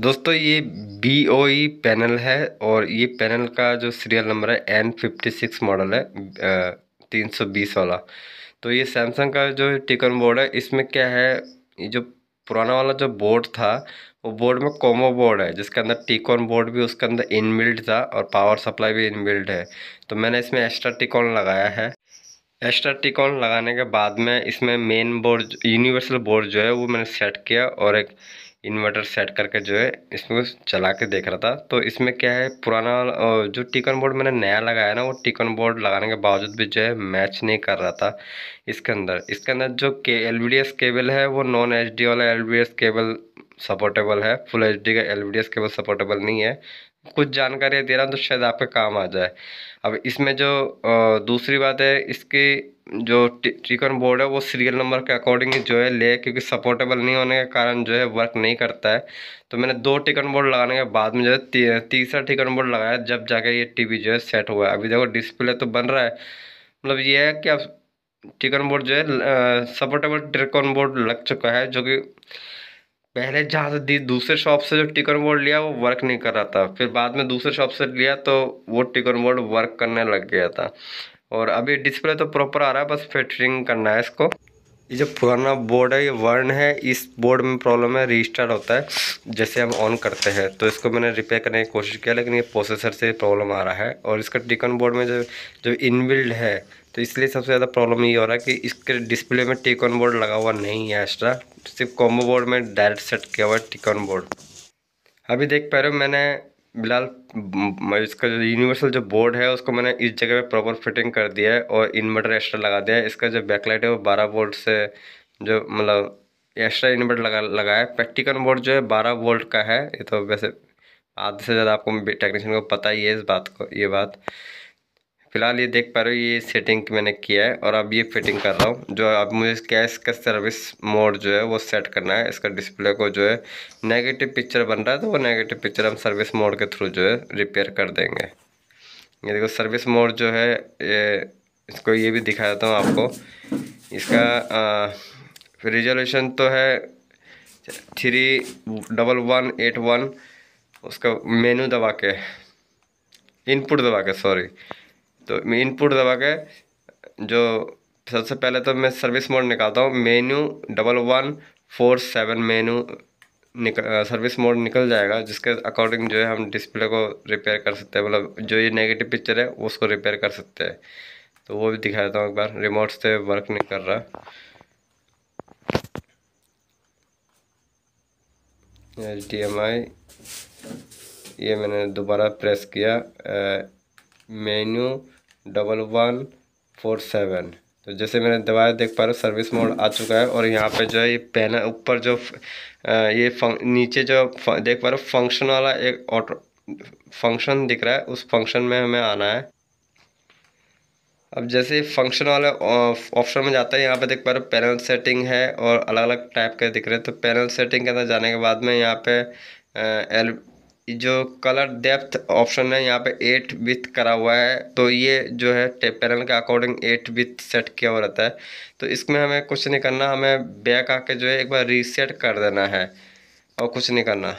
दोस्तों ये B O ई panel है और ये पैनल का जो सीरियल नंबर है एन फिफ्टी सिक्स मॉडल है तीन सौ बीस वाला तो ये सैमसंग का जो टिकन बोर्ड है इसमें क्या है ये जो पुराना वाला जो बोर्ड था वो बोर्ड में कोमो बोर्ड है जिसके अंदर टिकॉन बोर्ड भी उसके अंदर इनबिल्ड था और पावर सप्लाई भी इनबिल्ड है तो मैंने इसमें एक्स्ट्रा टिकॉन लगाया है एक्स्ट्रा टिकॉन लगाने के बाद में इसमें मेन बोर्ड यूनिवर्सल बोर्ड जो है वो मैंने सेट किया और एक इन्वर्टर सेट करके जो है इसमें चला के देख रहा था तो इसमें क्या है पुराना जो टिकन बोर्ड मैंने नया लगाया ना वो टिकन बोर्ड लगाने के बावजूद भी जो है मैच नहीं कर रहा था इसके अंदर इसके अंदर जो के एल केबल है वो नॉन एच वाला एल केबल सपोर्टेबल है फुल एच का एल केबल सपोर्टेबल नहीं है कुछ जानकारी दे रहा हूँ तो शायद आपके काम आ जाए अब इसमें जो दूसरी बात है इसकी जो टिकन बोर्ड है वो सीरियल नंबर के अकॉर्डिंग जो है ले क्योंकि सपोर्टेबल नहीं होने के कारण जो है वर्क नहीं करता है तो मैंने दो टिकन बोर्ड लगाने के बाद में जो है तीसरा टिकन बोर्ड लगाया जब जाके ये टीवी जो है सेट हुआ है अभी देखो डिस्प्ले तो बन रहा है मतलब ये है कि अब टिकन बोर्ड जो है सपोर्टेबल ट्रिकन बोर्ड लग चुका है जो कि पहले जहाँ से दूसरे शॉप से जो टिकन बोर्ड लिया वो वर्क नहीं कर रहा था फिर बाद में दूसरे शॉप से लिया तो वो टिकन बोर्ड वर्क करने लग गया था और अभी डिस्प्ले तो प्रॉपर आ रहा है बस फिटरिंग करना है इसको ये जो पुराना बोर्ड है ये वर्न है इस बोर्ड में प्रॉब्लम है रिस्टार्ट होता है जैसे हम ऑन करते हैं तो इसको मैंने रिपेयर करने की कोशिश किया लेकिन ये प्रोसेसर से प्रॉब्लम आ रहा है और इसका टिकन बोर्ड में जो जो इनबिल्ड है तो इसलिए सबसे ज़्यादा प्रॉब्लम ये हो रहा है कि इसके डिस्प्ले में टिकॉन ऑन बोर्ड लगा हुआ नहीं है एक्स्ट्रा सिर्फ कॉम्बो बोर्ड में डायरेक्ट सेट किया हुआ है टिकॉन ऑन बोर्ड अभी देख पा रहे हो मैंने बिलाल इसका जो यूनिवर्सल जो बोर्ड है उसको मैंने इस जगह पे प्रॉपर फिटिंग कर दिया है और इन्वर्टर एक्स्ट्रा लगा दिया है इसका जो बैकलाइट है वो बारह वोल्ट से जो मतलब एक्स्ट्रा इन्वर्टर लगा लगा है प्रैक्टिकल बोर्ड जो है बारह वोल्ट का है ये तो वैसे आधे से ज़्यादा आपको टेक्नीशियन को पता ही है इस बात को ये बात फिलहाल ये देख पा रहे हो ये सेटिंग मैंने किया है और अब ये फिटिंग कर रहा हूँ जो अब मुझे कैश का सर्विस मोड जो है वो सेट करना है इसका डिस्प्ले को जो है नेगेटिव पिक्चर बन रहा है तो वो नेगेटिव पिक्चर हम सर्विस मोड के थ्रू जो है रिपेयर कर देंगे ये देखो सर्विस मोड जो है ये इसको ये भी दिखा देता हूँ आपको इसका रिजोल्यूशन तो है three double one eight one उसका मेनू दबा के इनपुट दबा के सॉरी तो इनपुट दबा के जो सबसे पहले तो मैं सर्विस मोड निकालता हूँ menu double one four seven menu निक सर्विस मोड निकल जाएगा जिसके अकॉर्डिंग जो है हम डिस्प्ले को रिपेयर कर सकते हैं मतलब जो ये नेगेटिव पिक्चर है उसको रिपेयर कर सकते हैं तो वो भी दिखा देता हूँ एक बार रिमोट से वर्क नहीं कर रहा एच डी एम आई ये मैंने दोबारा प्रेस किया menu double one four seven तो जैसे मैंने दबाया देख पा रहे हूँ सर्विस मोड आ चुका है और यहाँ पे जो है ये पैनल ऊपर जो ये नीचे जो देख पा रहे हो फंक्शन वाला एक ऑटो फंक्शन दिख रहा है उस फंक्शन में हमें आना है अब जैसे फंक्शन वाले ऑप्शन में जाता है यहाँ पे देख पा रहे हो पैनल सेटिंग है और अलग अलग टाइप के दिख रहे हैं तो पैनल सेटिंग के अंदर जाने के बाद में यहाँ पे एल जो कलर डेप्थ ऑप्शन है यहाँ पे एट विथ करा हुआ है तो ये जो है टेप पैनल के अकॉर्डिंग एट विथ सेट किया हुआ रहता है तो इसमें हमें कुछ नहीं करना हमें बैक आके जो है एक बार रीसेट कर देना है और कुछ नहीं करना